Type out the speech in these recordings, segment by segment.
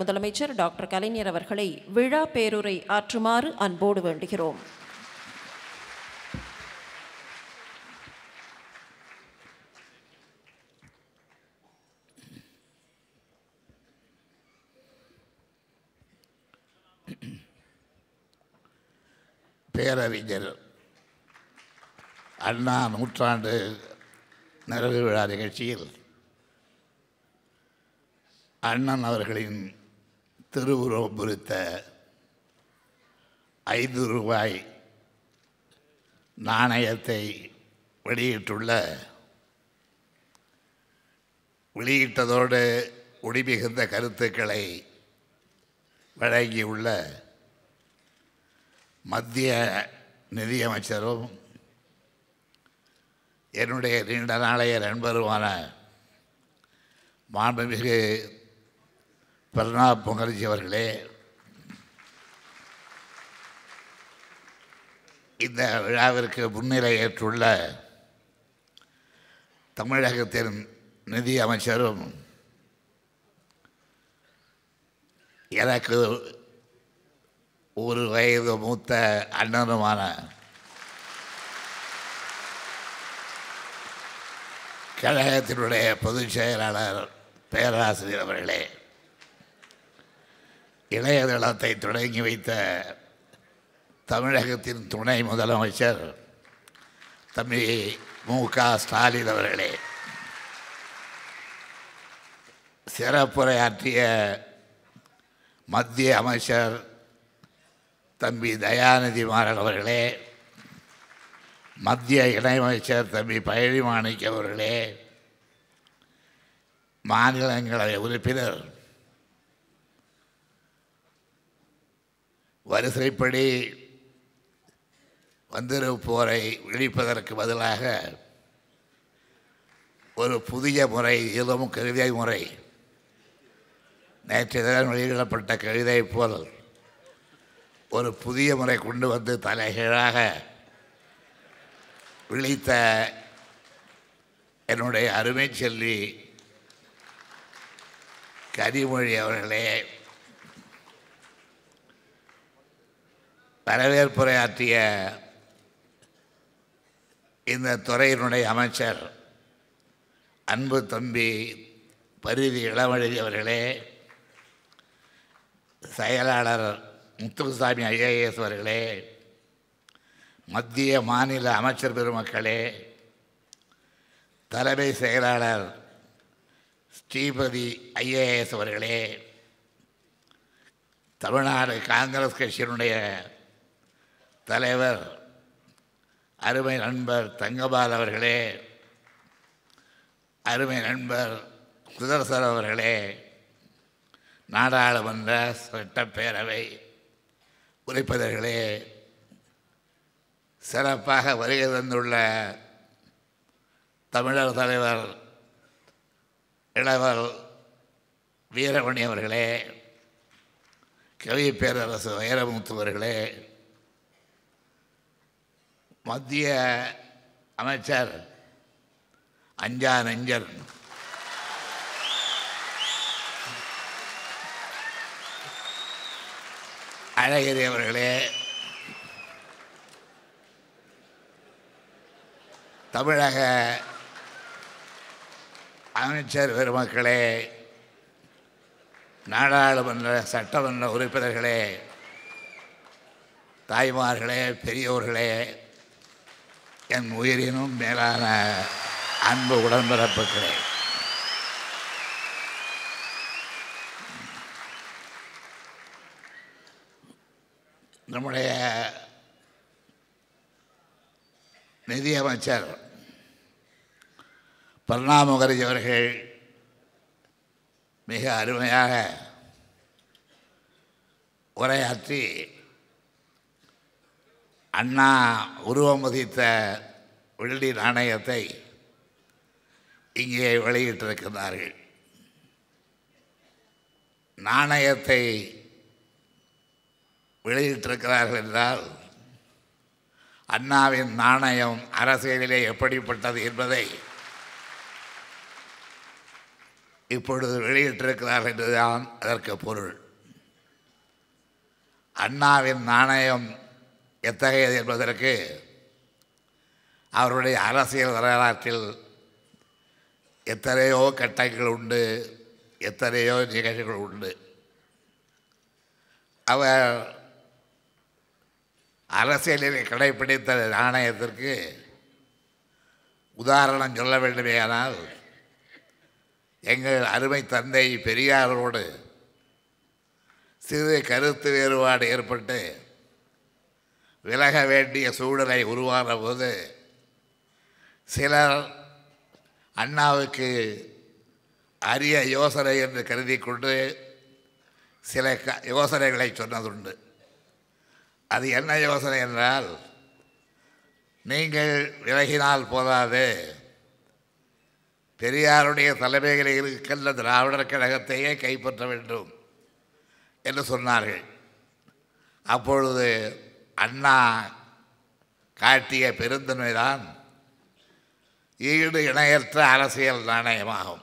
முதலமைச்சர் டாக்டர் கலைஞர் அவர்களை விழா பேருரை ஆற்றுமாறு அன்போடு வேண்டுகிறோம் பேரறிஞர் அண்ணா நூற்றாண்டு நிறைவு விழா நிகழ்ச்சியில் அண்ணன் அவர்களின் திருவுருவம் ஐந்து ரூபாய் நாணயத்தை வெளியிட்டுள்ள வெளியிட்டதோடு ஒளிமிகுந்த கருத்துக்களை வழங்கியுள்ள மத்திய நிதியமைச்சரும் என்னுடைய நீண்ட நாளைய நண்பருமான மாண்புமிகு பிரணாப் முகர்ஜி அவர்களே இந்த விழாவிற்கு முன்னிலை ஏற்றுள்ள தமிழகத்தின் நிதி அமைச்சரும் எனக்கு ஒரு வயது மூத்த அண்ணனுமான கழகத்தினுடைய பொதுச் செயலாளர் பேராசிரியர் அவர்களே இளையதளத்தை தொடங்கி வைத்த தமிழகத்தின் துணை முதலமைச்சர் தம்பி மு க ஸ்டாலின் அவர்களே சிறப்புரையாற்றிய மத்திய அமைச்சர் தம்பி தயாநிதி மாறன் அவர்களே மத்திய இணையமைச்சர் தம்பி மாணிக்க அவர்களே மாநிலங்களவை உறுப்பினர் வரிசைப்படி வந்திருப்போரை விழிப்பதற்கு பதிலாக ஒரு புதிய முறை இதுவும் கவிதை முறை நேற்று தினம் வெளியிடப்பட்ட கவிதை போல் ஒரு புதிய முறை கொண்டு வந்து தலைகீழாக விழித்த என்னுடைய அருமை செல்வி கனிமொழி அவர்களே வரவேற்புரையாற்றிய இந்த துறையினுடைய அமைச்சர் அன்பு தம்பி பரிதி இளமழி அவர்களே செயலாளர் முத்துகுசாமி ஐஏஎஸ் அவர்களே மத்திய மாநில அமைச்சர் பெருமக்களே தலைமை செயலாளர் ஸ்ரீபதி ஐஏஎஸ் அவர்களே தமிழ்நாடு காங்கிரஸ் கட்சியினுடைய தலைவர் அருமை நண்பர் தங்கபால் அவர்களே அருமை நண்பர் சுதர்சர் அவர்களே நாடாளுமன்ற சட்டப்பேரவை உறுப்பினர்களே சிறப்பாக வருகை தந்துள்ள தமிழர் தலைவர் இளவர் வீரமணி அவர்களே கவி பேரரசு வைரமுத்து அவர்களே மத்திய அமைச்சர் அஞ்சா நஞ்சர் அழகிரி அவர்களே தமிழக அமைச்சர் பெருமக்களே நாடாளுமன்ற சட்டமன்ற உறுப்பினர்களே தாய்மார்களே பெரியோர்களே என் உயிரினும் மேலான அன்பு உடன்பிறப்புக்கிறேன் நம்முடைய நிதியமைச்சர் பிரணாப் முகர்ஜி அவர்கள் மிக அருமையாக உரையாற்றி அண்ணா உருவமுதித்த வெள்ளி நாணயத்தை இங்கே வெளியிட்டிருக்கிறார்கள் நாணயத்தை வெளியிட்டிருக்கிறார்கள் என்றால் அண்ணாவின் நாணயம் அரசியலிலே எப்படிப்பட்டது என்பதை இப்பொழுது வெளியிட்டிருக்கிறார்கள் என்றுதான் அதற்கு பொருள் அண்ணாவின் நாணயம் எத்தகையது என்பதற்கு அவருடைய அரசியல் வரலாற்றில் எத்தனையோ கட்டங்கள் உண்டு எத்தனையோ நிகழ்ச்சிகள் உண்டு அவர் அரசியலில் கடைபிடித்த நாணயத்திற்கு உதாரணம் சொல்ல வேண்டுமே ஆனால் எங்கள் அருமை தந்தை பெரியாரோடு சிறு கருத்து வேறுபாடு ஏற்பட்டு விலக வேண்டிய சூழலை உருவான போது சிலர் அண்ணாவுக்கு அரிய யோசனை என்று கருதி கொண்டு சில க யோசனைகளை சொன்னதுண்டு அது என்ன யோசனை என்றால் நீங்கள் விலகினால் போதாது பெரியாருடைய தலைமையில் இருக்கின்ற திராவிடர் கழகத்தையே கைப்பற்ற வேண்டும் என்று சொன்னார்கள் அப்பொழுது அண்ணா காட்டிய பெருந்தன்மைதான் ஈடு இணையற்ற அரசியல் நாணயமாகும்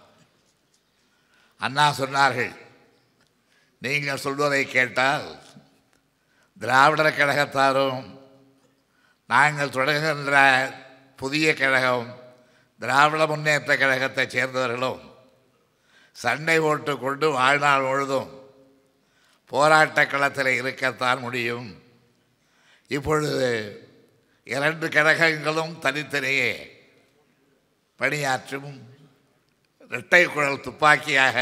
அண்ணா சொன்னார்கள் நீங்கள் சொல்வதை கேட்டால் திராவிடர் கழகத்தாரும் நாங்கள் தொடங்குகின்ற புதிய கழகம் திராவிட முன்னேற்ற கழகத்தைச் சேர்ந்தவர்களும் சண்டை ஓட்டு கொண்டு வாழ்நாள் முழுதும் போராட்ட களத்தில் இருக்கத்தான் முடியும் இப்பொழுது இரண்டு கழகங்களும் தனித்தனியே பணியாற்றும் இரட்டை குழல் துப்பாக்கியாக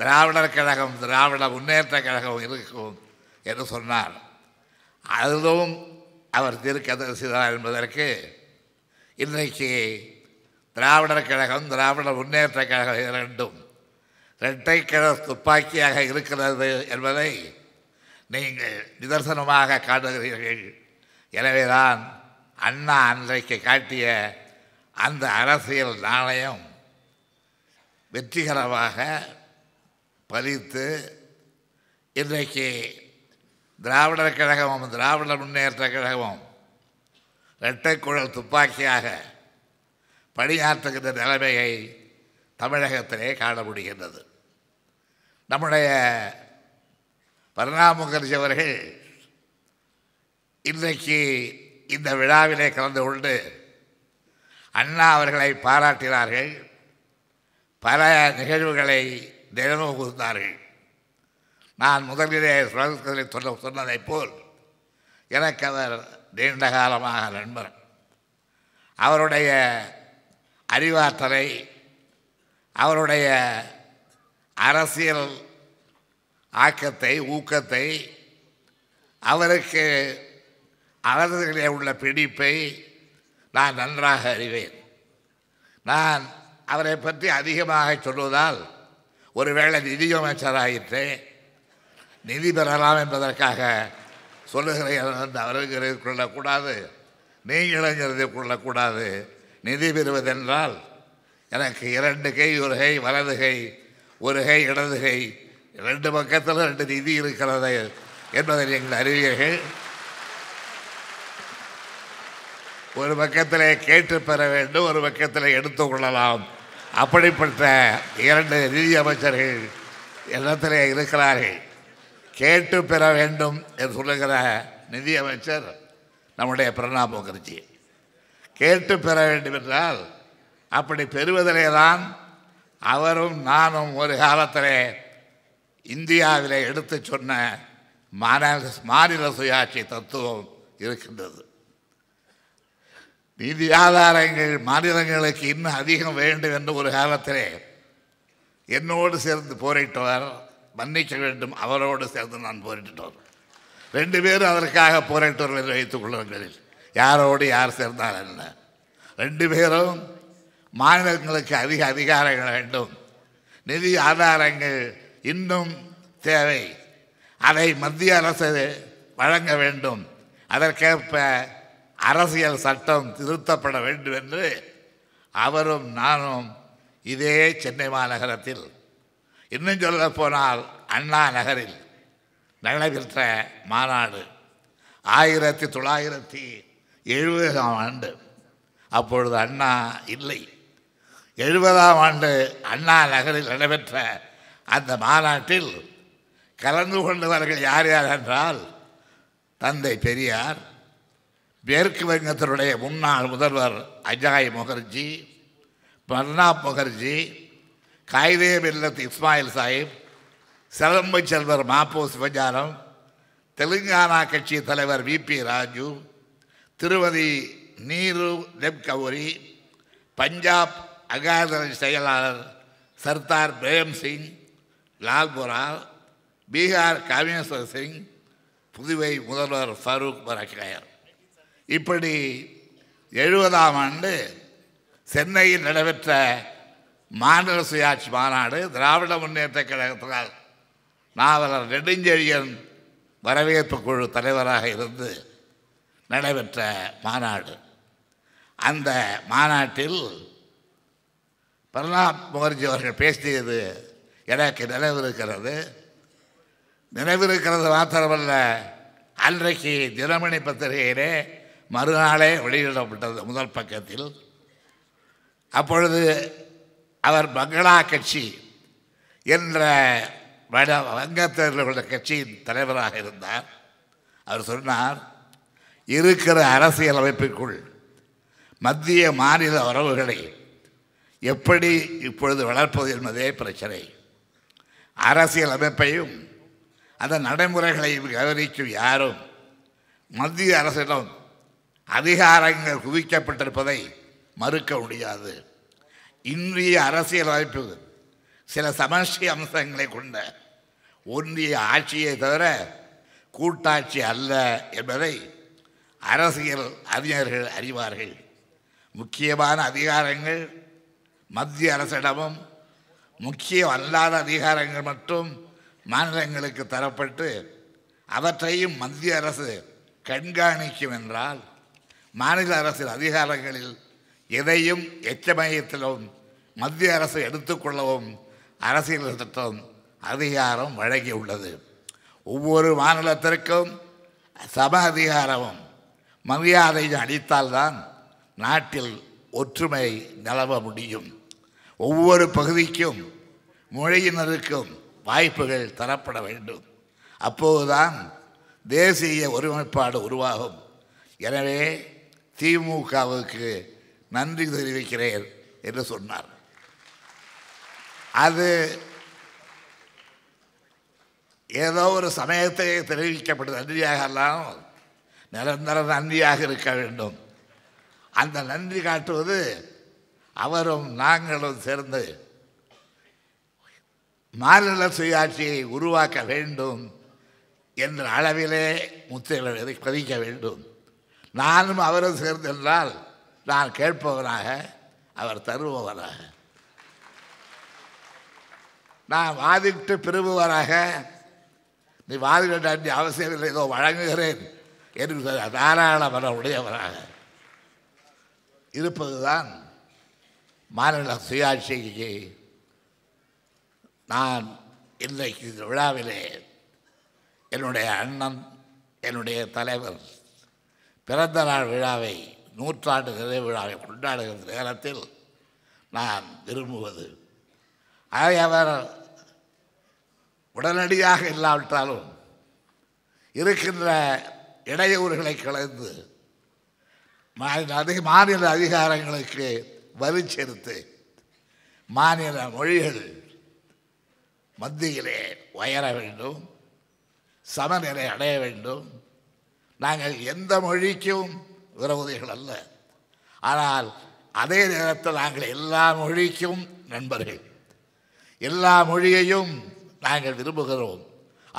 திராவிடர் கழகம் திராவிட முன்னேற்ற கழகம் இருக்கும் என்று சொன்னார் அதுவும் அவர் தீர்க்கதரிசிதார் என்பதற்கு இன்றைக்கு திராவிடர் கழகம் திராவிட முன்னேற்ற கழகம் இரண்டும் இரட்டை கிழ துப்பாக்கியாக இருக்கிறது என்பதை நீங்கள் நிதர்சனமாக காட்டுகிறீர்கள் எனவேதான் அண்ணா அன்றைக்கு காட்டிய அந்த அரசியல் நாணயம் வெற்றிகரமாக பலித்து இன்றைக்கு திராவிடர் கழகமும் திராவிட முன்னேற்ற கழகமும் இரட்டைக்குழல் துப்பாக்கியாக பணியாற்றுகின்ற நிலைமையை தமிழகத்திலே காண முடிகின்றது நம்முடைய பரணா முகர்ஜி அவர்கள் இன்றைக்கு இந்த விழாவிலே கலந்து கொண்டு அண்ணா அவர்களை பாராட்டினார்கள் பல நிகழ்வுகளை தினமும் கூர்ந்தார்கள் நான் முதலிலே சுரகத்திலே சொல்ல சொன்னதைப் போல் எனக்கு அவர் நீண்ட காலமாக நண்பர் அவருடைய அறிவாற்றலை அவருடைய அரசியல் ஆக்கத்தை ஊக்கத்தை அவருக்கு அவர்களே உள்ள பிடிப்பை நான் நன்றாக அறிவேன் நான் அவரை பற்றி அதிகமாக சொல்வதால் ஒருவேளை நிதியமைச்சராயிற்று நிதி பெறலாம் என்பதற்காக சொல்லுகிறேன் என்று அவர்கள் கொள்ளக்கூடாது நீங்களுங்கிறது கொள்ளக்கூடாது நிதி பெறுவதென்றால் எனக்கு இரண்டு கை ஒரு கை வலது கை ஒரு கை இடது கை ரெண்டு பக்கத்தில் ரெண்டு நிதி இருக்கிறது என்பதை எங்கள் அறிவியர்கள் ஒரு பக்கத்தில் கேட்டு பெற வேண்டும் ஒரு பக்கத்தில் எடுத்து கொள்ளலாம் அப்படிப்பட்ட இரண்டு நிதி அமைச்சர்கள் இடத்திலே இருக்கிறார்கள் கேட்டு பெற வேண்டும் என்று சொல்லுகிற நிதி அமைச்சர் நம்முடைய பிரணாப் முகர்ஜி கேட்டு பெற வேண்டும் என்றால் அப்படி பெறுவதிலே தான் அவரும் நானும் ஒரு காலத்திலே இந்தியாவில் எடுத்து சொன்ன மாநில மாநில சுயாட்சி தத்துவம் இருக்கின்றது நிதி ஆதாரங்கள் மாநிலங்களுக்கு இன்னும் அதிகம் வேண்டும் என்ற ஒரு காலத்திலே என்னோடு சேர்ந்து போரிட்டவர் மன்னிக்க வேண்டும் அவரோடு சேர்ந்து நான் போரிட்டவர் ரெண்டு பேரும் அதற்காக போராட்டவர்கள் என்று வைத்துக் கொள்ளுங்கள் யாரோடு யார் சேர்ந்தால் என்ன ரெண்டு பேரும் மாநிலங்களுக்கு அதிக அதிகாரங்கள் வேண்டும் நிதி ஆதாரங்கள் இன்னும் தேவை அதை மத்திய அரசு வழங்க வேண்டும் அதற்கேற்ப அரசியல் சட்டம் திருத்தப்பட வேண்டும் என்று அவரும் நானும் இதே சென்னை மாநகரத்தில் இன்னும் சொல்ல போனால் அண்ணா நகரில் நடைபெற்ற மாநாடு ஆயிரத்தி தொள்ளாயிரத்தி எழுபதாம் ஆண்டு அப்பொழுது அண்ணா இல்லை எழுபதாம் ஆண்டு அண்ணா நகரில் நடைபெற்ற அந்த மாநாட்டில் கலந்து கொண்டவர்கள் யார் யார் என்றால் தந்தை பெரியார் மேற்கு வங்கத்தினுடைய முன்னாள் முதல்வர் அஜாய் முகர்ஜி பர்ணாப் முகர்ஜி காய்தே மில்லத் இஸ்மாயில் சாஹிப் சிலம்பை செல்வர் மாப்போ சிவஞானம் தெலுங்கானா கட்சி தலைவர் வி பி ராஜு திருமதி நீரு கௌரி பஞ்சாப் அகாதரி செயலாளர் சர்தார் பிரேம் சிங் லால்புரா பீகார் காமேஸ்வர் சிங் புதுவை முதல்வர் ஃபரூக் பரக்கயர் இப்படி எழுபதாம் ஆண்டு சென்னையில் நடைபெற்ற மாநில சுயாட்சி மாநாடு திராவிட முன்னேற்ற கழகத்தினால் நாவலர் நெடுஞ்செழியன் வரவேற்பு குழு தலைவராக இருந்து நடைபெற்ற மாநாடு அந்த மாநாட்டில் பிரணாப் முகர்ஜி அவர்கள் பேசியது எனக்கு நினைவிருக்கிறது நினைவிருக்கிறது மாத்திரமல்ல அன்றைக்கு தினமணி பத்திரிகையிலே மறுநாளே வெளியிடப்பட்டது முதல் பக்கத்தில் அப்பொழுது அவர் பங்களா கட்சி என்ற வட வங்கத்தில் உள்ள கட்சியின் தலைவராக இருந்தார் அவர் சொன்னார் இருக்கிற அரசியல் அமைப்புக்குள் மத்திய மாநில உறவுகளை எப்படி இப்பொழுது வளர்ப்பது என்பதே பிரச்சனை அரசியல் அமைப்பையும் அந்த நடைமுறைகளையும் விவரிக்கும் யாரும் மத்திய அரசிடம் அதிகாரங்கள் குவிக்கப்பட்டிருப்பதை மறுக்க முடியாது இன்றைய அரசியல் அமைப்பு சில சமஷ்டி அம்சங்களை கொண்ட ஒன்றிய ஆட்சியை தவிர கூட்டாட்சி அல்ல என்பதை அரசியல் அறிஞர்கள் அறிவார்கள் முக்கியமான அதிகாரங்கள் மத்திய அரசிடமும் முக்கியம் அல்லாத அதிகாரங்கள் மட்டும் மாநிலங்களுக்கு தரப்பட்டு அவற்றையும் மத்திய அரசு கண்காணிக்கும் என்றால் மாநில அரசின் அதிகாரங்களில் எதையும் எச்சமயத்திலும் மத்திய அரசு எடுத்துக்கொள்ளவும் அரசியல் சட்டம் அதிகாரம் வழங்கியுள்ளது ஒவ்வொரு மாநிலத்திற்கும் சம அதிகாரமும் மரியாதையும் அளித்தால்தான் நாட்டில் ஒற்றுமை நிலவ முடியும் ஒவ்வொரு பகுதிக்கும் மொழியினருக்கும் வாய்ப்புகள் தரப்பட வேண்டும் அப்போதுதான் தேசிய ஒருமைப்பாடு உருவாகும் எனவே திமுகவுக்கு நன்றி தெரிவிக்கிறேன் என்று சொன்னார் அது ஏதோ ஒரு சமயத்தை தெரிவிக்கப்பட்ட நன்றியாக அல்லாமல் நிரந்தர நன்றியாக இருக்க வேண்டும் அந்த நன்றி காட்டுவது அவரும் நாங்களும் சேர்ந்து மாநில சுயாட்சியை உருவாக்க வேண்டும் என்ற அளவிலே முத்துகளை பதிக்க வேண்டும் நானும் அவரும் சேர்ந்தென்றால் நான் கேட்பவனாக அவர் தருபவராக நான் வாதிட்டு பெறுபவராக நீ வாதிட அவசியம் இல்லை ஏதோ வழங்குகிறேன் என்று தாராளமன உடையவராக இருப்பதுதான் மாநில சுயாட்சிக்கு நான் இன்றைக்கு இந்த விழாவிலே என்னுடைய அண்ணன் என்னுடைய தலைவர் பிறந்த நாள் விழாவை நூற்றாண்டு நிறைவு விழாவை கொண்டாடுகிற நேரத்தில் நான் விரும்புவது அதை அவர் உடனடியாக இல்லாவிட்டாலும் இருக்கின்ற இடையூறுகளை கலந்து மாநில அதிக மாநில அதிகாரங்களுக்கு சேர்த்து மாநில மொழிகள் மத்தியிலே உயர வேண்டும் சமநிலை அடைய வேண்டும் நாங்கள் எந்த மொழிக்கும் விரோதிகள் அல்ல ஆனால் அதே நேரத்தில் நாங்கள் எல்லா மொழிக்கும் நண்பர்கள் எல்லா மொழியையும் நாங்கள் விரும்புகிறோம்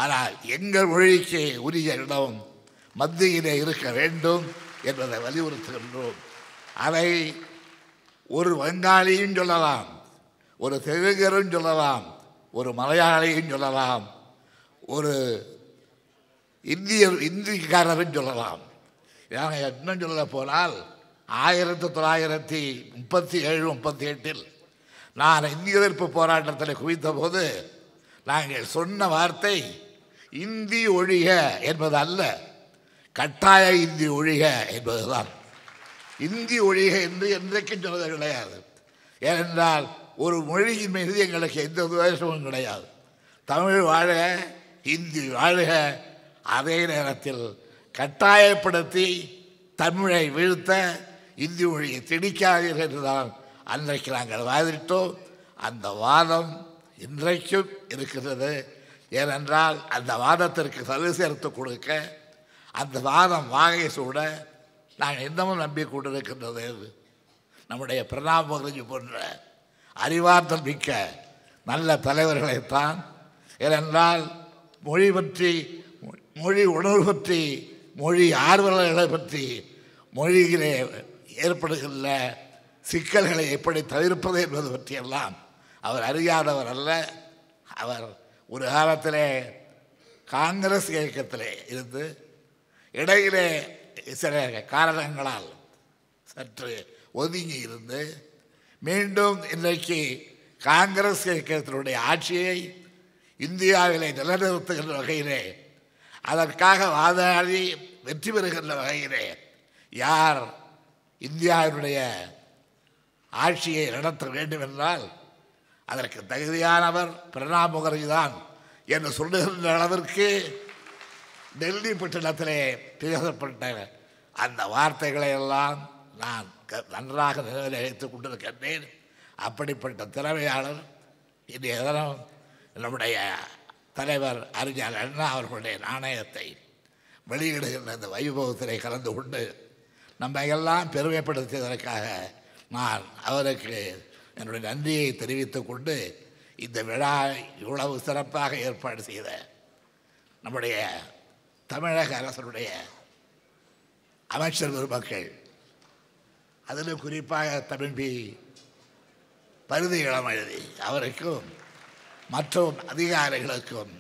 ஆனால் எங்கள் மொழிக்கு உரிய இடம் மத்தியிலே இருக்க வேண்டும் என்பதை வலியுறுத்துகின்றோம் அதை ஒரு வங்காளியும் சொல்லலாம் ஒரு தெலுங்கரும் சொல்லலாம் ஒரு மலையாளியும் சொல்லலாம் ஒரு இந்தியர் இந்திக்காரரும் சொல்லலாம் ஏன்னா என்ன சொல்ல போனால் ஆயிரத்தி தொள்ளாயிரத்தி முப்பத்தி ஏழு முப்பத்தி எட்டில் நான் இந்திய எதிர்ப்பு போராட்டத்தில் குவித்த போது நாங்கள் சொன்ன வார்த்தை இந்தி ஒழிக என்பது அல்ல கட்டாய இந்தி ஒழிக என்பதுதான் இந்தி ஒழிக என்று என்றைக்கும் சொல்வது கிடையாது ஏனென்றால் ஒரு மொழியின் மீது எங்களுக்கு எந்த உபதேசமும் கிடையாது தமிழ் வாழ இந்தி வாழ்க அதே நேரத்தில் கட்டாயப்படுத்தி தமிழை வீழ்த்த இந்தி மொழியை திணிக்காதீர்கள் என்றுதான் அன்றைக்கு நாங்கள் வாதிட்டோம் அந்த வாதம் இன்றைக்கும் இருக்கிறது ஏனென்றால் அந்த வாதத்திற்கு சலு சேர்த்து கொடுக்க அந்த வாதம் வாகை சூட நாங்கள் இன்னமும் நம்பி கொண்டிருக்கின்றது அது நம்முடைய பிரணாப் முகர்ஜி போன்ற அறிவார்த்தம் மிக்க நல்ல தலைவர்களைத்தான் ஏனென்றால் மொழி பற்றி மொழி உணர்வு பற்றி மொழி ஆர்வலர்களை பற்றி மொழியிலே ஏற்படுகின்ற சிக்கல்களை எப்படி தவிர்ப்பது என்பது பற்றியெல்லாம் அவர் அறியாதவர் அல்ல அவர் ஒரு காலத்திலே காங்கிரஸ் இயக்கத்திலே இருந்து இடையிலே சில காரணங்களால் சற்று ஒதுங்கி இருந்து மீண்டும் இன்றைக்கு காங்கிரஸ் இயக்கத்தினுடைய ஆட்சியை இந்தியாவிலே நிலைநிறுத்துகின்ற வகையிலே அதற்காக வாதாடி வெற்றி பெறுகின்ற வகையிலே யார் இந்தியாவினுடைய ஆட்சியை நடத்த வேண்டும் என்றால் அதற்கு தகுதியானவர் பிரணாப் முகர்ஜி தான் என்று சொல்லுகின்ற அளவிற்கு டெல்லி பட்டணத்திலே பேசப்பட்ட அந்த வார்த்தைகளை எல்லாம் நான் நன்றாக நிலைநிலைத்துக் கொண்டிருக்கின்றேன் அப்படிப்பட்ட திறமையாளர் இன்றைய தினம் நம்முடைய தலைவர் அறிஞர் அண்ணா அவர்களுடைய நாணயத்தை வெளியிடுகின்ற இந்த வைபவத்திலே கலந்து கொண்டு நம்ம எல்லாம் பெருமைப்படுத்தியதற்காக நான் அவருக்கு என்னுடைய நன்றியை தெரிவித்துக் கொண்டு இந்த விழா இவ்வளவு சிறப்பாக ஏற்பாடு செய்த நம்முடைய தமிழக அரசருடைய அமைச்சர் பெருமக்கள் அதில் குறிப்பாக தமிழ்பி பருதி எழுதி அவருக்கும் மற்றும் அதிகாரிகளுக்கும்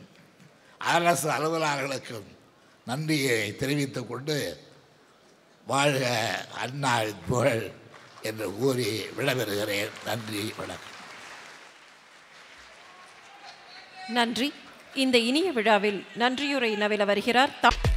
அரசு அலுவலர்களுக்கும் நன்றியை தெரிவித்துக் கொண்டு வாழ்க அண்ணா புகழ் என்று கூறி விடைபெறுகிறேன் நன்றி வணக்கம் நன்றி இந்த இனிய விழாவில் நன்றியுரை நவில வருகிறார்